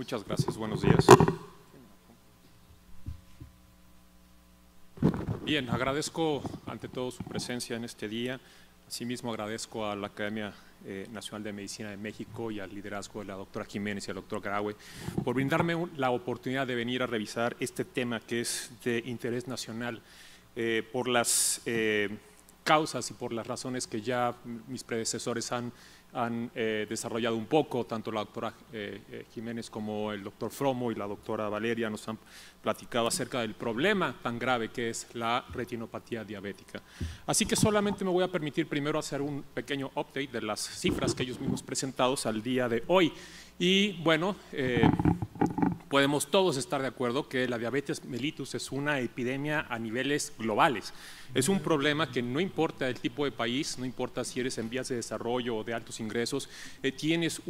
Muchas gracias, buenos días. Bien, agradezco ante todo su presencia en este día. Asimismo, agradezco a la Academia eh, Nacional de Medicina de México y al liderazgo de la doctora Jiménez y al doctor Graue por brindarme la oportunidad de venir a revisar este tema que es de interés nacional eh, por las eh, causas y por las razones que ya mis predecesores han han eh, desarrollado un poco, tanto la doctora eh, eh, Jiménez como el doctor Fromo y la doctora Valeria nos han platicado acerca del problema tan grave que es la retinopatía diabética. Así que solamente me voy a permitir primero hacer un pequeño update de las cifras que ellos mismos presentados al día de hoy. Y bueno, podemos todos estar de acuerdo que la diabetes mellitus es una epidemia a niveles globales. Es un problema que no importa el tipo de país, no importa si eres en vías de desarrollo o de altos ingresos, eh, tienes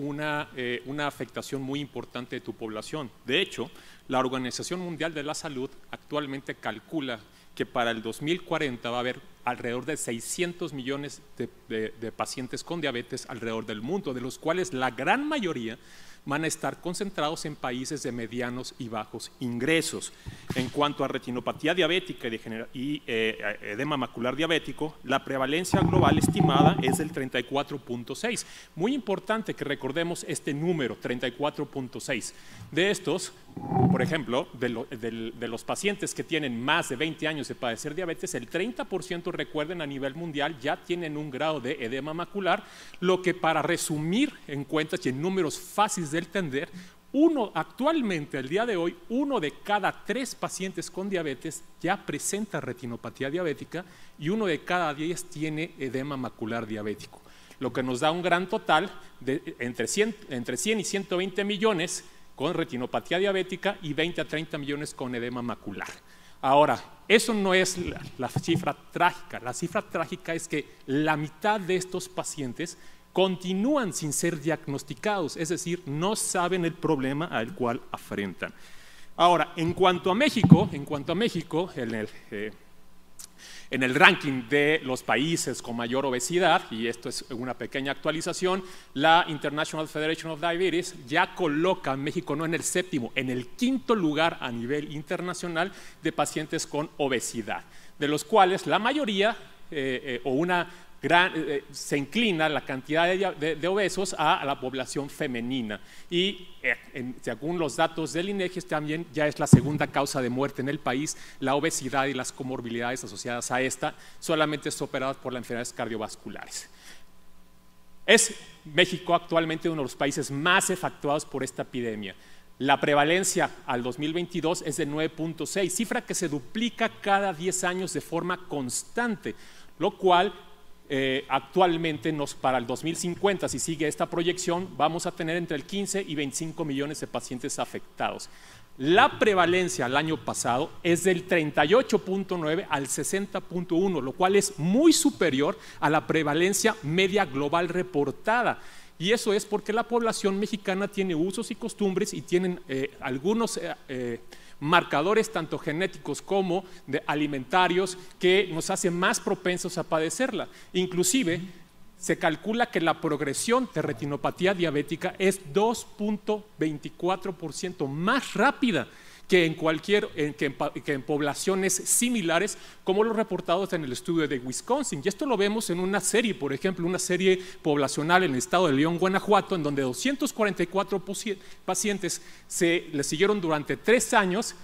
eh, una, afectación muy importante de tu población. De hecho, la Organización Mundial de la Salud actualmente calcula que para el 2040 va a haber alrededor de 600 millones de, de pacientes con diabetes alrededor del mundo, de los cuales la gran mayoría van a estar concentrados en países de medianos y bajos ingresos. En cuanto a retinopatía diabética y, eh, eh, edema macular diabético, la prevalencia global estimada es del 34.6. Muy importante que recordemos este número, 34.6. De estos, por ejemplo, de, los pacientes que tienen más de 20 años de padecer diabetes, el 30% recuerden a nivel mundial ya tienen un grado de edema macular, lo que para resumir en cuentas y en números fáciles de entender, uno actualmente, al día de hoy, uno de cada tres pacientes con diabetes ya presenta retinopatía diabética y uno de cada diez tiene edema macular diabético, lo que nos da un gran total de entre entre 100 y 120 millones con retinopatía diabética y 20 a 30 millones con edema macular. Ahora, eso no es la, cifra trágica. La cifra trágica es que la mitad de estos pacientes continúan sin ser diagnosticados, es decir, no saben el problema al cual afrentan. Ahora, en cuanto a México, en cuanto a México, en el, eh, en el ranking de los países con mayor obesidad, y esto es una pequeña actualización, la International Federation of Diabetes ya coloca a México no en el séptimo, en el quinto lugar a nivel internacional de pacientes con obesidad, de los cuales la mayoría eh, eh, o una eh, eh, se inclina la cantidad de, obesos a, la población femenina. Y eh, según los datos del INEGI, también ya es la segunda causa de muerte en el país, la obesidad y las comorbilidades asociadas a esta, solamente superadas por las enfermedades cardiovasculares. Es México actualmente uno de los países más efectuados por esta epidemia. La prevalencia al 2022 es de 9.6, cifra que se duplica cada 10 años de forma constante, lo cual eh, actualmente para el 2050, si sigue esta proyección, vamos a tener entre el 15 y 25 millones de pacientes afectados. La prevalencia al año pasado es del 38.9 al 60.1, lo cual es muy superior a la prevalencia media global reportada. Y eso es porque la población mexicana tiene usos y costumbres y tienen eh, algunos eh, eh, marcadores tanto genéticos como de alimentarios que nos hacen más propensos a padecerla. Inclusive se calcula que la progresión de retinopatía diabética es 2.24% más rápida que en cualquier, en, poblaciones similares, como los reportados en el estudio de Wisconsin. Y esto lo vemos en una serie, por ejemplo, una serie poblacional en el estado de León, Guanajuato, en donde 244 pacientes se le siguieron durante tres años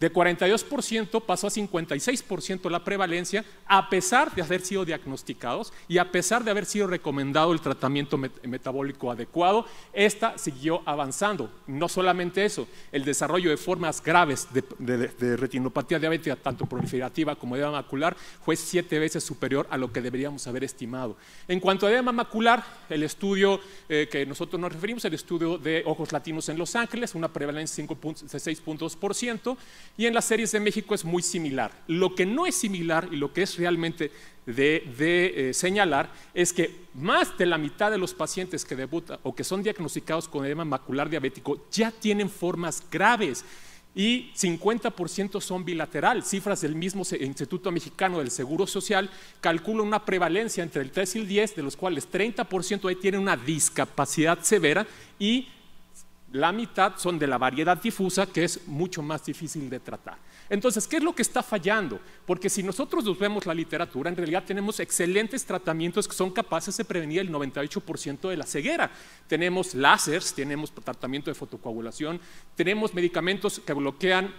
de 42% pasó a 56% la prevalencia a pesar de haber sido diagnosticados y a pesar de haber sido recomendado el tratamiento metabólico adecuado, esta siguió avanzando. No solamente eso, el desarrollo de formas graves de, retinopatía diabética, tanto proliferativa como edema macular, fue siete veces superior a lo que deberíamos haber estimado. En cuanto a edema macular, el estudio eh, que nosotros nos referimos, el estudio de ojos latinos en Los Ángeles, una prevalencia de 6.2%. Y en las series de México es muy similar. Lo que no es similar y lo que es realmente de, eh, señalar es que más de la mitad de los pacientes que debutan o que son diagnosticados con edema macular diabético ya tienen formas graves y 50% son bilateral. Cifras del mismo Instituto Mexicano del Seguro Social calculan una prevalencia entre el 3 y el 10, de los cuales 30% ahí tienen una discapacidad severa y la mitad son de la variedad difusa, que es mucho más difícil de tratar. Entonces, ¿qué es lo que está fallando? Porque si nosotros nos vemos la literatura, en realidad tenemos excelentes tratamientos que son capaces de prevenir el 98% de la ceguera. Tenemos láseres, tenemos tratamiento de fotocoagulación, tenemos medicamentos que bloquean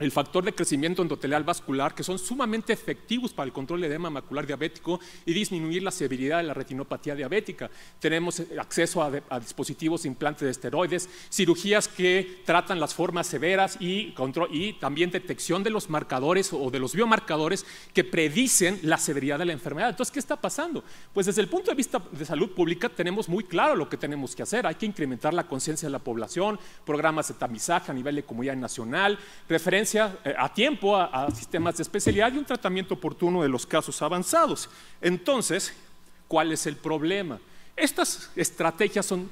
el factor de crecimiento endotelial vascular, que son sumamente efectivos para el control del edema macular diabético y disminuir la severidad de la retinopatía diabética. Tenemos eh, acceso a, dispositivos implantes de esteroides, cirugías que tratan las formas severas y, y también detección de los marcadores o de los biomarcadores que predicen la severidad de la enfermedad. Entonces, ¿qué está pasando? Pues desde el punto de vista de salud pública tenemos muy claro lo que tenemos que hacer. Hay que incrementar la conciencia de la población, programas de tamizaje a nivel de comunidad nacional, referencias eh, a tiempo a, sistemas de especialidad y un tratamiento oportuno de los casos avanzados. Entonces, ¿cuál es el problema? Estas estrategias son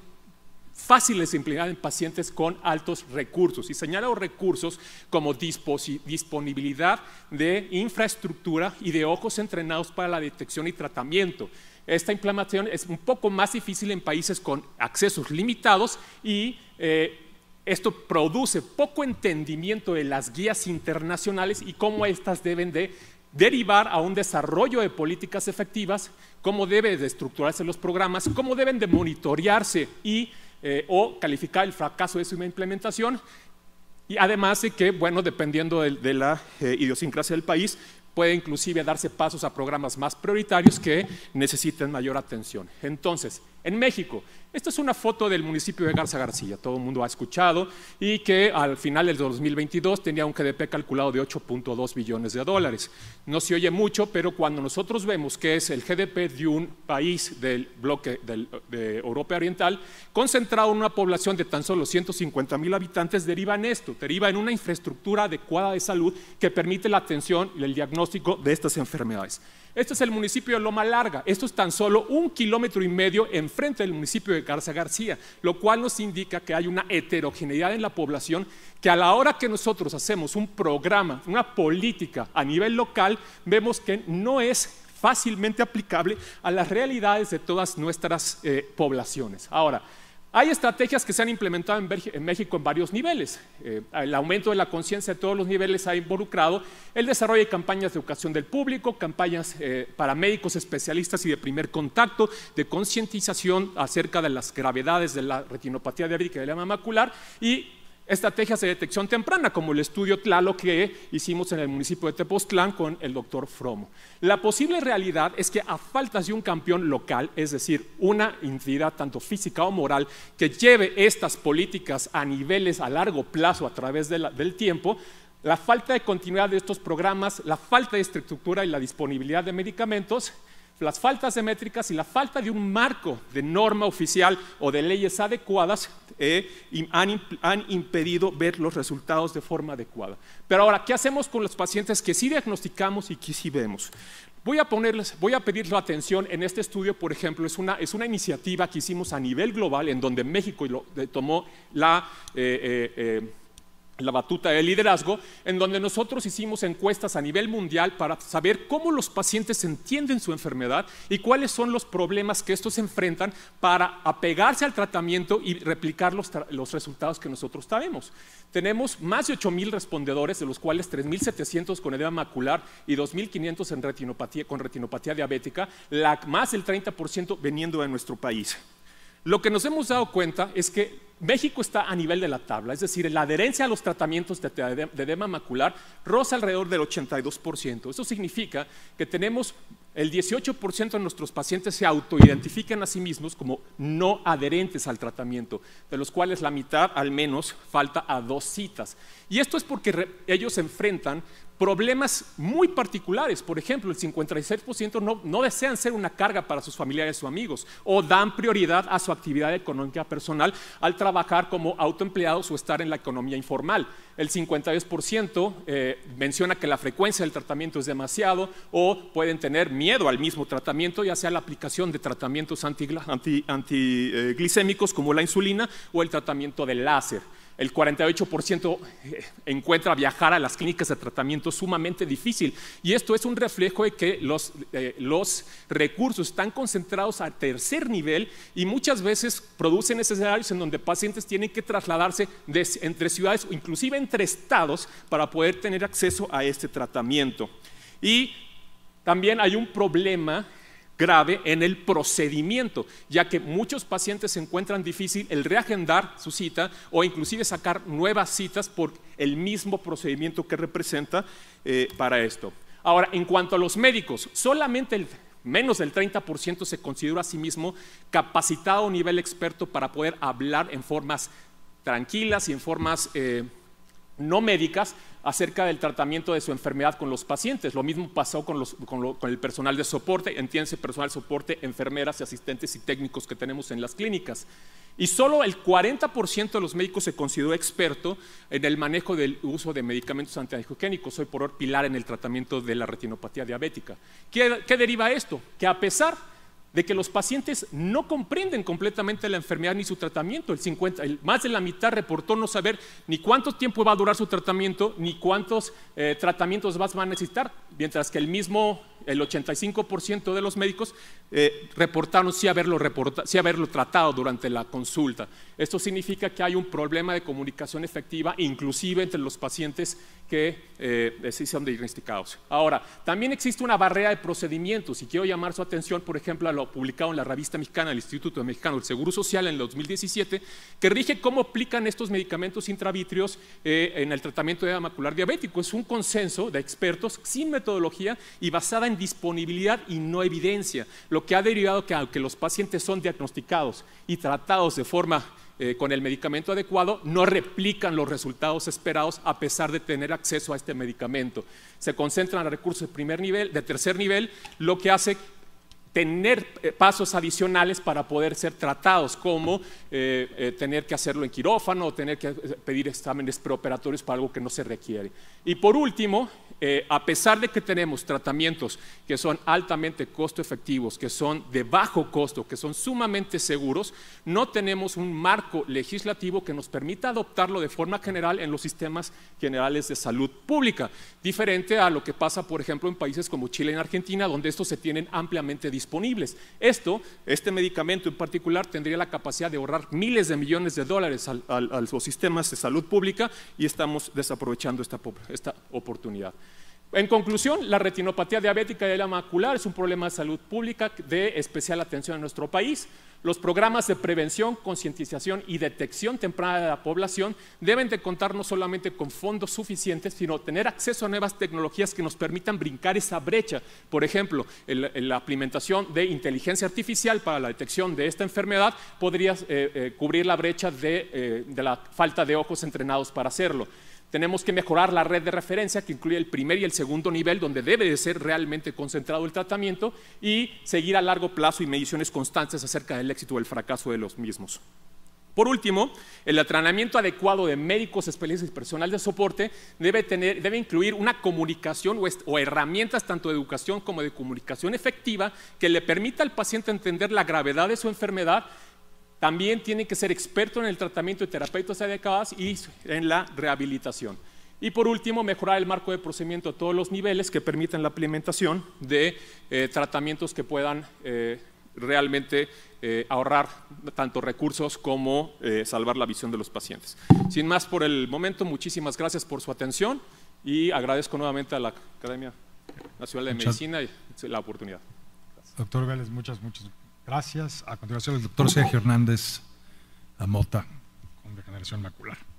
fáciles de implementar en pacientes con altos recursos. Y señalo recursos como disponibilidad de infraestructura y de ojos entrenados para la detección y tratamiento. Esta inflamación es un poco más difícil en países con accesos limitados y eh, esto produce poco entendimiento de las guías internacionales y cómo éstas deben de derivar a un desarrollo de políticas efectivas, cómo deben de estructurarse los programas, cómo deben de monitorearse y eh, o calificar el fracaso de su implementación. Y además de que, bueno, dependiendo de, la eh, idiosincrasia del país, puede inclusive darse pasos a programas más prioritarios que necesiten mayor atención. Entonces, en México, esta es una foto del municipio de Garza García, todo el mundo ha escuchado, y que al final del 2022 tenía un GDP calculado de 8.2 billones de dólares. No se oye mucho, pero cuando nosotros vemos que es el GDP de un país del bloque de Europa Oriental, concentrado en una población de tan solo 150 mil habitantes, deriva en esto, deriva en una infraestructura adecuada de salud que permite la atención y el diagnóstico de estas enfermedades. Este es el municipio de Loma Larga. Esto es tan solo un kilómetro y medio enfrente del municipio de Garza García, lo cual nos indica que hay una heterogeneidad en la población que a la hora que nosotros hacemos un programa, una política a nivel local, vemos que no es fácilmente aplicable a las realidades de todas nuestras eh, poblaciones. Ahora, hay estrategias que se han implementado en, México en varios niveles. Eh, el aumento de la conciencia de todos los niveles ha involucrado el desarrollo de campañas de educación del público, campañas eh, para médicos especialistas y de primer contacto, de concientización acerca de las gravedades de la retinopatía diabética y de la macular y estrategias de detección temprana, como el estudio TLALO que hicimos en el municipio de Tepoztlán con el doctor Fromo. La posible realidad es que a faltas de un campeón local, es decir, una entidad tanto física o moral que lleve estas políticas a niveles a largo plazo a través del tiempo, la falta de continuidad de estos programas, la falta de estructura y la disponibilidad de medicamentos las faltas de métricas y la falta de un marco de norma oficial o de leyes adecuadas eh, han, impedido ver los resultados de forma adecuada. Pero ahora, ¿qué hacemos con los pacientes que sí diagnosticamos y que sí vemos? Voy a, ponerles, voy a pedir la atención en este estudio, por ejemplo, es una, iniciativa que hicimos a nivel global en donde México tomó la... Eh, eh, la batuta de liderazgo, en donde nosotros hicimos encuestas a nivel mundial para saber cómo los pacientes entienden su enfermedad y cuáles son los problemas que estos enfrentan para apegarse al tratamiento y replicar los, resultados que nosotros sabemos. Tenemos más de mil respondedores, de los cuales 3.700 con edema macular y 2.500 en retinopatía, con retinopatía diabética, más del 30% veniendo de nuestro país. Lo que nos hemos dado cuenta es que México está a nivel de la tabla, es decir, la adherencia a los tratamientos de, edema macular roza alrededor del 82%. Eso significa que tenemos el 18% de nuestros pacientes se autoidentifican a sí mismos como no adherentes al tratamiento, de los cuales la mitad al menos falta a dos citas. Y esto es porque ellos enfrentan problemas muy particulares. Por ejemplo, el 56% no, desean ser una carga para sus familiares o amigos o dan prioridad a su actividad económica personal al trabajar como autoempleados o estar en la economía informal. El 52% eh, menciona que la frecuencia del tratamiento es demasiado o pueden tener miedo al mismo tratamiento, ya sea la aplicación de tratamientos antiglicémicos como la insulina o el tratamiento del láser el 48% eh, encuentra viajar a las clínicas de tratamiento sumamente difícil. Y esto es un reflejo de que los, eh, recursos están concentrados a tercer nivel y muchas veces producen escenarios en donde pacientes tienen que trasladarse entre ciudades o inclusive entre estados para poder tener acceso a este tratamiento. Y también hay un problema grave en el procedimiento, ya que muchos pacientes se encuentran difícil el reagendar su cita o inclusive sacar nuevas citas por el mismo procedimiento que representa eh, para esto. Ahora, en cuanto a los médicos, solamente menos del 30% se considera a sí mismo capacitado a nivel experto para poder hablar en formas tranquilas y en formas... Eh, no médicas acerca del tratamiento de su enfermedad con los pacientes. Lo mismo pasó con, el personal de soporte, entiéndase personal de soporte, enfermeras asistentes y técnicos que tenemos en las clínicas. Y solo el 40% de los médicos se consideró experto en el manejo del uso de medicamentos antiangiogénicos, hoy por hoy pilar en el tratamiento de la retinopatía diabética. ¿Qué, qué deriva esto? Que a pesar de que los pacientes no comprenden completamente la enfermedad ni su tratamiento. más de la mitad reportó no saber ni cuánto tiempo va a durar su tratamiento, ni cuántos eh, tratamientos más van a necesitar, mientras que el mismo, el 85% de los médicos eh, reportaron sí haberlo, sí haberlo tratado durante la consulta. Esto significa que hay un problema de comunicación efectiva, inclusive entre los pacientes que eh, son diagnosticados. Ahora, también existe una barrera de procedimientos y quiero llamar su atención, por ejemplo, a lo publicado en la revista mexicana del Instituto Mexicano del Seguro Social en el 2017, que rige cómo aplican estos medicamentos intravitrios eh, en el tratamiento de macular diabético. Es un consenso de expertos sin metodología y basada en disponibilidad y no evidencia, lo que ha derivado que aunque los pacientes son diagnosticados y tratados de forma eh, con el medicamento adecuado no replican los resultados esperados a pesar de tener acceso a este medicamento. Se concentran recursos de primer nivel, de tercer nivel, lo que hace tener eh, pasos adicionales para poder ser tratados, como eh, eh, tener que hacerlo en quirófano o tener que pedir exámenes preoperatorios para algo que no se requiere. Y por último, a pesar de que tenemos tratamientos que son altamente costo efectivos, que son de bajo costo, que son sumamente seguros, no tenemos un marco legislativo que nos permita adoptarlo de forma general en los sistemas generales de salud pública, diferente a lo que pasa, por ejemplo, en países como Chile y Argentina, donde estos se tienen ampliamente disponibles esto, este medicamento en particular, tendría la capacidad de ahorrar miles de millones de dólares a los sistemas de salud pública y estamos desaprovechando esta, esta oportunidad. En conclusión, la retinopatía diabética y la macular es un problema de salud pública de especial atención en nuestro país. Los programas de prevención, concientización y detección temprana de la población deben de contar no solamente con fondos suficientes, sino tener acceso a nuevas tecnologías que nos permitan brincar esa brecha. Por ejemplo, la implementación de inteligencia artificial para la detección de esta enfermedad podría eh, eh, cubrir la brecha eh, de la falta de ojos entrenados para hacerlo. Tenemos que mejorar la red de referencia que incluye el primer y el segundo nivel, donde debe de ser realmente concentrado el tratamiento, y seguir a largo plazo y mediciones constantes acerca del éxito o el fracaso de los mismos. Por último, el entrenamiento adecuado de médicos, especialistas y personal de soporte debe, incluir una comunicación o, o, herramientas tanto de educación como de comunicación efectiva que le permita al paciente entender la gravedad de su enfermedad también tiene que ser experto en el tratamiento de terapeutas adecuadas y en la rehabilitación. Y por último, mejorar el marco de procedimiento a todos los niveles que permitan la implementación de eh, tratamientos que puedan eh, realmente eh, ahorrar tanto recursos como salvar la visión de los pacientes. Sin más por el momento, muchísimas gracias por su atención y agradezco nuevamente a la Academia Nacional de Medicina la oportunidad. Doctor Vélez, muchas, muchas Gracias. A continuación, el doctor Sergio Hernández Amota, con degeneración macular.